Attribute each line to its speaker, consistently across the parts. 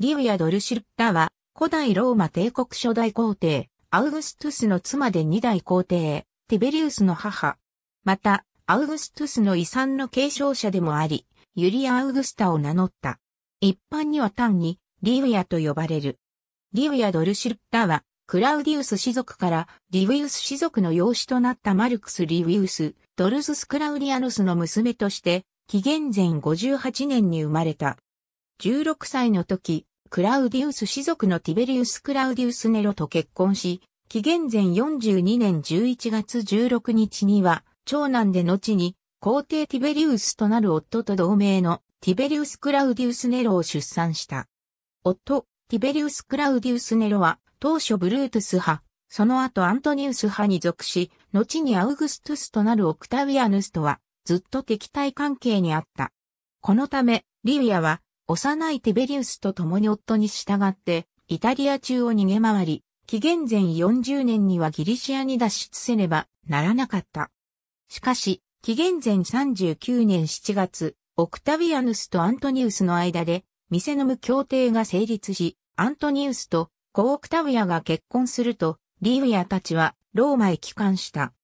Speaker 1: リウヤ・ドルシルッタは、古代ローマ帝国初代皇帝、アウグストゥスの妻で二代皇帝、ティベリウスの母。また、アウグストゥスの遺産の継承者でもあり、ユリア・アウグスタを名乗った。一般には単に、リウヤと呼ばれる。リウヤ・ドルシルッタは、クラウディウス氏族からリウィウス氏族の養子となったマルクス・リウィウス、ドルズス・クラウディアノスの娘として、紀元前58年に生まれた。16歳の時、クラウディウス氏族のティベリウス・クラウディウス・ネロと結婚し、紀元前42年11月16日には、長男で後に、皇帝ティベリウスとなる夫と同盟のティベリウス・クラウディウス・ネロを出産した。夫、ティベリウス・クラウディウス・ネロは、当初ブルートゥス派、その後アントニウス派に属し、後にアウグストゥスとなるオクタウィアヌスとは、ずっと敵対関係にあった。このため、リウィアは、幼いテベリウスと共に夫に従って、イタリア中を逃げ回り、紀元前40年にはギリシアに脱出せねばならなかった。しかし、紀元前39年7月、オクタヴィアヌスとアントニウスの間で、ミセノム協定が成立し、アントニウスとコオクタヴィアが結婚すると、リウィアたちはローマへ帰還した。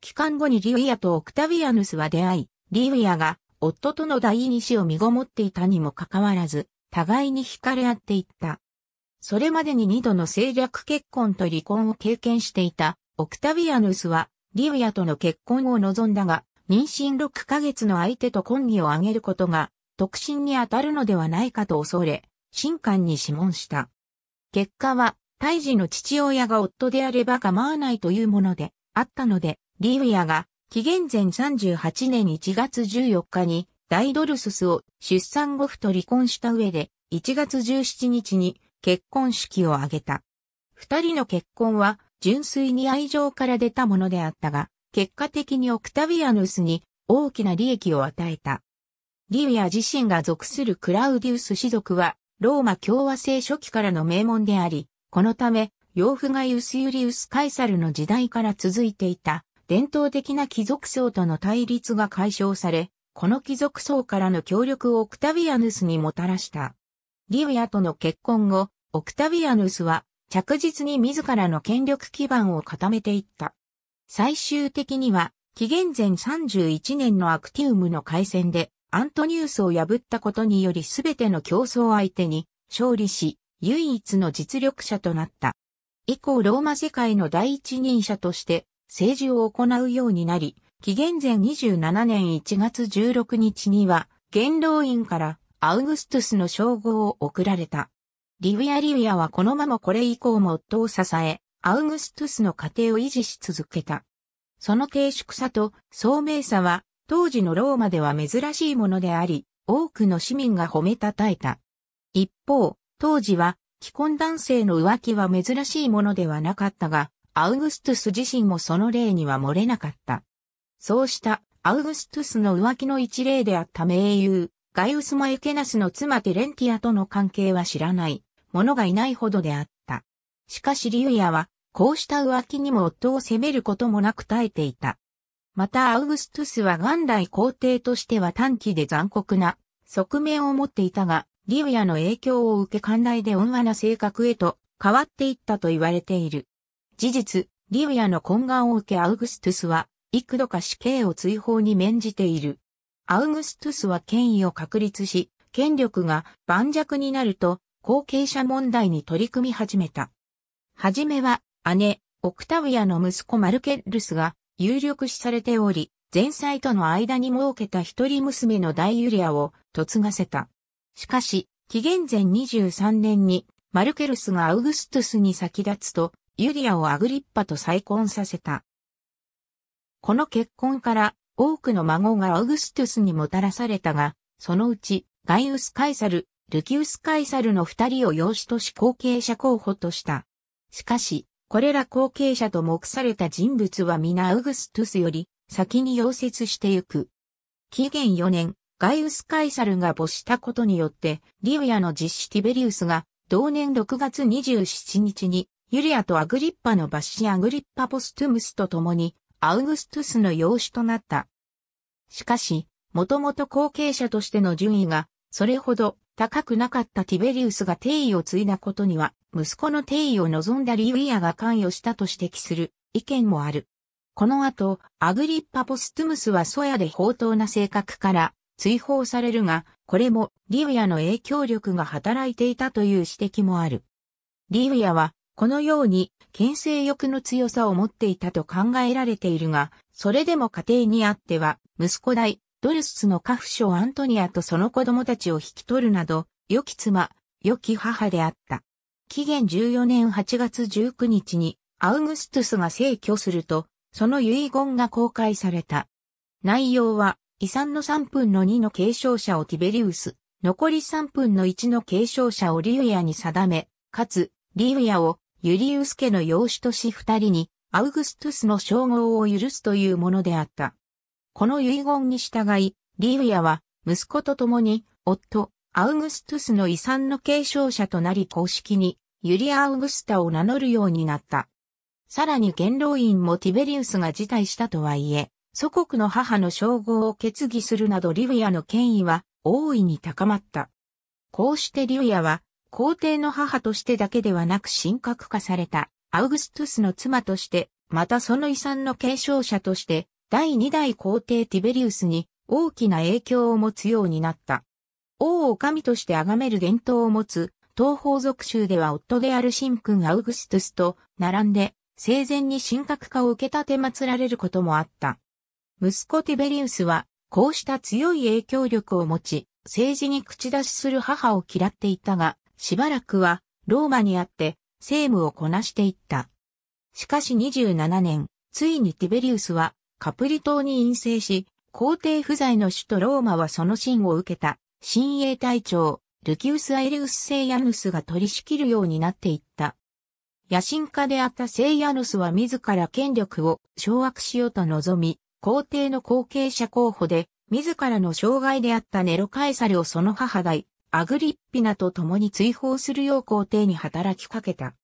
Speaker 1: 帰還後にリウィアとオクタヴィアヌスは出会い、リウィアが夫との第二子を身ごもっていたにもかかわらず、互いに惹かれ合っていった。それまでに二度の政略結婚と離婚を経験していた、オクタビアヌスは、リウヤとの結婚を望んだが、妊娠6ヶ月の相手と婚儀を挙げることが、特進に当たるのではないかと恐れ、神官に諮問した。結果は、胎児の父親が夫であれば構わないというもので、あったので、リウヤが紀元前38年1月14日にダイドルススを出産後夫と離婚した上で1月17日に結婚式を挙げた。二人の結婚は純粋に愛情から出たものであったが、結果的にオクタヴィアヌスに大きな利益を与えた。リウヤ自身が属するクラウディウス氏族はローマ共和制初期からの名門であり、このため、養父がユスユリウス・カイサルの時代から続いていた伝統的な貴族層との対立が解消され、この貴族層からの協力をオクタヴィアヌスにもたらした。リウヤとの結婚後、オクタヴィアヌスは着実に自らの権力基盤を固めていった。最終的には、紀元前31年のアクティウムの海戦で、アントニウスを破ったことにより全ての競争相手に勝利し、唯一の実力者となった。以降ローマ世界の第一人者として政治を行うようになり、紀元前27年1月16日には、元老院からアウグストゥスの称号を贈られた。リウィア・リウィアはこのままこれ以降も夫を支え、アウグストゥスの家庭を維持し続けた。その低粛さと聡明さは、当時のローマでは珍しいものであり、多くの市民が褒めたたえた。一方、当時は、既婚男性の浮気は珍しいものではなかったが、アウグストゥス自身もその例には漏れなかった。そうしたアウグストゥスの浮気の一例であった名優、ガイウス・マエケナスの妻テレンティアとの関係は知らない者がいないほどであった。しかしリュイは、こうした浮気にも夫を責めることもなく耐えていた。またアウグストゥスは元来皇帝としては短期で残酷な側面を持っていたが、リュイの影響を受け寛大で温和な性格へと変わっていったと言われている。事実、リウヤの懇願を受けアウグストゥスは、幾度か死刑を追放に免じている。アウグストゥスは権威を確立し、権力が盤石になると、後継者問題に取り組み始めた。はじめは、姉、オクタウヤの息子マルケッルスが有力視されており、前妻との間に設けた一人娘の大ユリアを嫁がせた。しかし、紀元前23年にマルケルスがアウグストゥスに先立つと、ユリアをアグリッパと再婚させた。この結婚から多くの孫がアウグストゥスにもたらされたが、そのうちガイウス・カイサル、ルキウス・カイサルの二人を養子とし後継者候補とした。しかし、これら後継者と目された人物は皆アウグストゥスより先に溶接してゆく。紀元4年、ガイウス・カイサルが没したことによって、リウヤの実子ティベリウスが同年6月27日にユリアとアグリッパの抜子アグリッパポストゥムスと共に、アウグストゥスの養子となった。しかし、もともと後継者としての順位が、それほど高くなかったティベリウスが定位を継いだことには、息子の定位を望んだリウィアが関与したと指摘する意見もある。この後、アグリッパ・ポストゥムスはソヤで宝刀な性格から追放されるが、これもリウィアの影響力が働いていたという指摘もある。リウィアはこのように、牽制欲の強さを持っていたと考えられているが、それでも家庭にあっては、息子代、ドルスの家父将アントニアとその子供たちを引き取るなど、良き妻、良き母であった。紀元14年8月19日に、アウグストゥスが逝去すると、その遺言が公開された。内容は、遺産の3分の2の継承者をティベリウス、残り3分の1の継承者をリウヤに定め、かつ、リウヤをユリウス家の養子とし二人に、アウグストゥスの称号を許すというものであった。この遺言に従い、リウヤは、息子と共に、夫、アウグストゥスの遺産の継承者となり公式に、ユリア・アウグスタを名乗るようになった。さらに元老院もティベリウスが辞退したとはいえ、祖国の母の称号を決議するなどリウヤの権威は大いに高まった。こうしてリウヤは皇帝の母としてだけではなく神格化されたアウグストゥスの妻として、またその遺産の継承者として、第二代皇帝ティベリウスに大きな影響を持つようになった。王を神として崇める伝統を持つ、東方族州では夫である神君アウグストゥスと並んで、生前に神格化を受け立て祀られることもあった。息子ティベリウスは、こうした強い影響力を持ち、政治に口出しする母を嫌っていたが、しばらくはローマにあって政務をこなしていった。しかし27年、ついにティベリウスはカプリ島に陰性し、皇帝不在の首都ローマはその信を受けた、新鋭隊長、ルキウス・アイリウス・セイヤヌスが取り仕切るようになっていった。野心家であったセイヤヌスは自ら権力を掌握しようと望み、皇帝の後継者候補で、自らの障害であったネロカエサルをその母代、アグリッピナと共に追放するよう皇帝に働きかけた。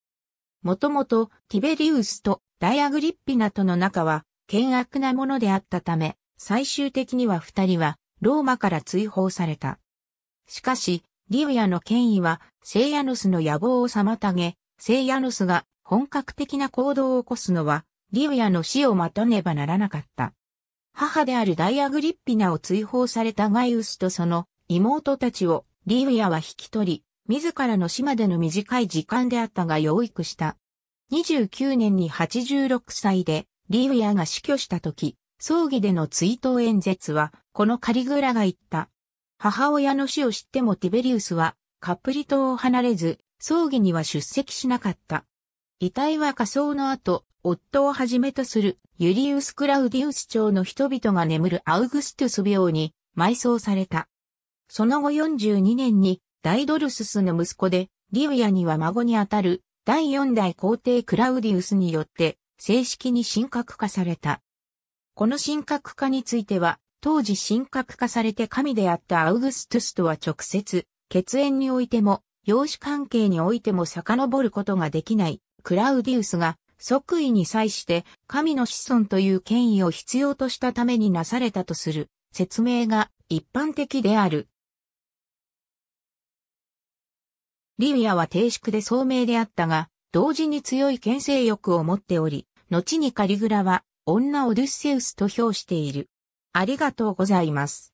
Speaker 1: もともとティベリウスとダイアグリッピナとの仲は険悪なものであったため、最終的には二人はローマから追放された。しかし、リウヤの権威はセイヤヌスの野望を妨げ、セイヤヌスが本格的な行動を起こすのは、リウヤの死を待たねばならなかった。母であるダイアグリッピナを追放されたガイウスとその妹たちをリウィアは引き取り、自らの死までの短い時間であったが養育した。29年に86歳で、リウィアが死去した時、葬儀での追悼演説は、このカリグラが言った。母親の死を知ってもティベリウスは、カプリ島を離れず、葬儀には出席しなかった。遺体は火葬の後、夫をはじめとするユリウス・クラウディウス朝の人々が眠るアウグストゥス病に埋葬された。その後42年にダイドルススの息子で、リウヤには孫にあたる第4代皇帝クラウディウスによって正式に神格化された。この神格化については、当時神格化されて神であったアウグストゥスとは直接、血縁においても、養子関係においても遡ることができない、クラウディウスが即位に際して神の子孫という権威を必要としたためになされたとする説明が一般的である。リウヤは低粛で聡明であったが、同時に強い牽制欲を持っており、後にカリグラは、女オデュッセウスと評している。ありがとうございます。